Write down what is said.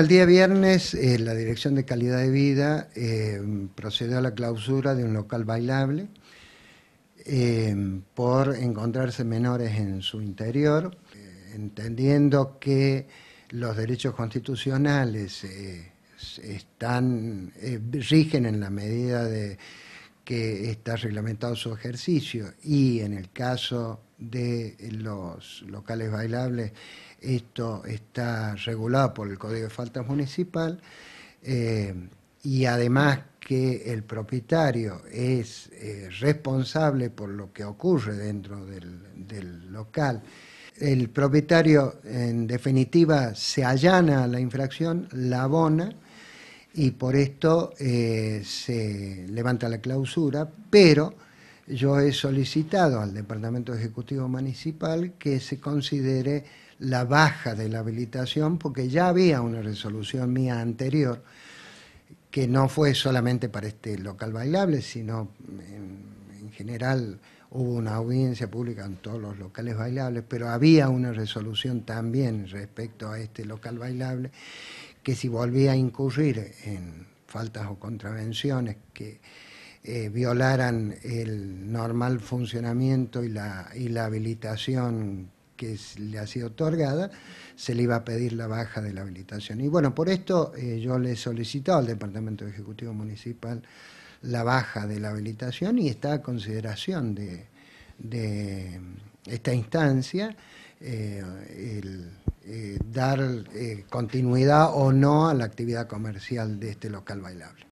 El día viernes, eh, la Dirección de Calidad de Vida eh, procedió a la clausura de un local bailable eh, por encontrarse menores en su interior, entendiendo que los derechos constitucionales rigen en la medida de que está reglamentado su ejercicio y en el caso de los locales bailables, esto está regulado por el Código de Faltas Municipal eh, y además que el propietario es eh, responsable por lo que ocurre dentro del, local. El propietario, en definitiva, se allana a la infracción, la abona y por esto eh, se levanta la clausura, pero yo he solicitado al Departamento Ejecutivo Municipal que se considere la baja de la habilitación porque ya había una resolución mía anterior que no fue solamente para este local bailable, sino en, general hubo una audiencia pública en todos los locales bailables, pero había una resolución también respecto a este local bailable que si volvía a incurrir en faltas o contravenciones que eh, violaran el normal funcionamiento y la, y la habilitación que le ha sido otorgada, se le iba a pedir la baja de la habilitación. Y bueno, por esto eh, yo le he al Departamento Ejecutivo Municipal la baja de la habilitación y está a consideración de, esta instancia eh, el dar continuidad o no a la actividad comercial de este local bailable.